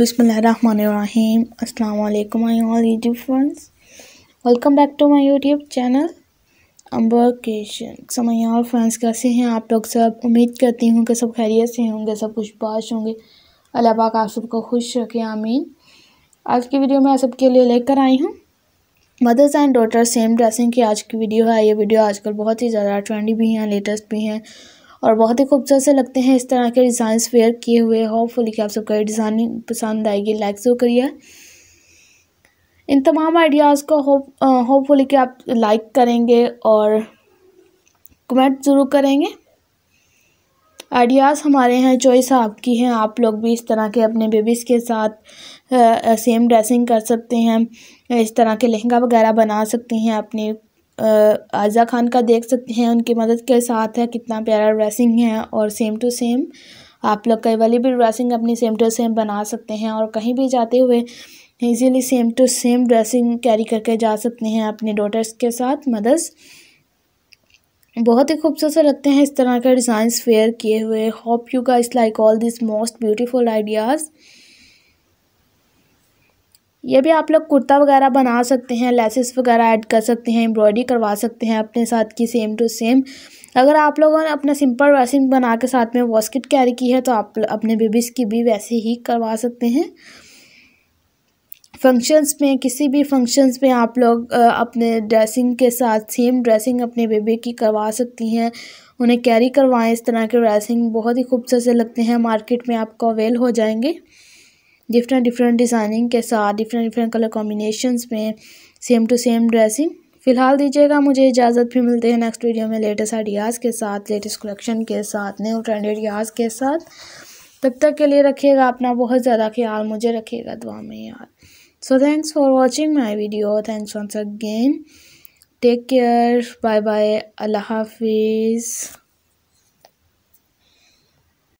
अस्सलाम वालेकुम hi all YouTube friends welcome back to my YouTube channel Amber केशन समय तो और फ्रेंड्स कैसे हैं आप लोग सब उम्मीद करती हूँ कि सब खैरियत से होंगे सब कुछ बाश होंगे अल्लाह पाक आप सबको खुश रखे आमीन आज की वीडियो मैं आप सबके लिए लेकर आई हूँ mothers and daughter same dressing की आज की वीडियो है ये वीडियो आजकल बहुत ही ज़्यादा ट्रेंडी भी हैं लेटेस्ट भी हैं और बहुत ही खूबसूरत से लगते हैं इस तरह के डिज़ाइंस वेयर किए हुए होपफुली कि आप सबका ये डिज़ाइनिंग पसंद आएगी लाइक जो करिए इन तमाम आइडियाज़ को होप होपफुली कि आप लाइक करेंगे और कमेंट ज़रूर करेंगे आइडियाज़ हमारे हैं चॉइस आपकी हैं आप लोग भी इस तरह के अपने बेबीज़ के साथ सेम ड्रेसिंग कर सकते हैं इस तरह के लहंगा वगैरह बना सकते हैं अपने आज़ा खान का देख सकते हैं उनकी मदद के साथ है कितना प्यारा ड्रेसिंग है और सेम टू सेम आप लोग कई वाली भी ड्रेसिंग अपनी सेम टू सेम बना सकते हैं और कहीं भी जाते हुए easily same to same dressing carry करके जा सकते हैं अपने डॉटर्स के साथ मदर्स बहुत ही खूबसूरत लगते हैं इस तरह के डिज़ाइंस फेयर किए हुए hope you guys like all this most beautiful ideas ये भी आप लोग कुर्ता वगैरह बना सकते हैं लेसेस वगैरह ऐड कर सकते हैं एम्ब्रॉयडरी करवा सकते हैं अपने साथ की सेम टू सेम अगर आप लोगों ने अपना सिंपल ड्रेसिंग बना के साथ में वॉस्किट कैरी की है तो आप अपने बेबीज़ की भी वैसे ही करवा सकते हैं फंक्शंस में किसी भी फंक्शंस में आप लोग अपने ड्रेसिंग के साथ सेम ड्रेसिंग अपने बेबी की करवा सकती हैं उन्हें कैरी करवाएं इस तरह के ड्रेसिंग बहुत ही खूबसूरत से लगते हैं मार्केट में आपको अवेल हो जाएंगे डिफरेंट डिफरेंट डिज़ाइनिंग के साथ डिफरेंट डिफरेंट कलर कॉम्बिनेशंस में सेम टू सेम ड्रेसिंग फ़िलहाल दीजिएगा मुझे इजाज़त भी मिलते हैं नेक्स्ट वीडियो में लेटेस्ट आइडियाज़ के साथ लेटेस्ट कलेक्शन के साथ न्यू ट्रेंड आइडियाज़ के साथ तब तक के लिए रखिएगा अपना बहुत ज़्यादा ख्याल मुझे रखिएगा दुआ में यार so thanks for watching my video thanks once again take care bye bye अल्लाह हाफिज़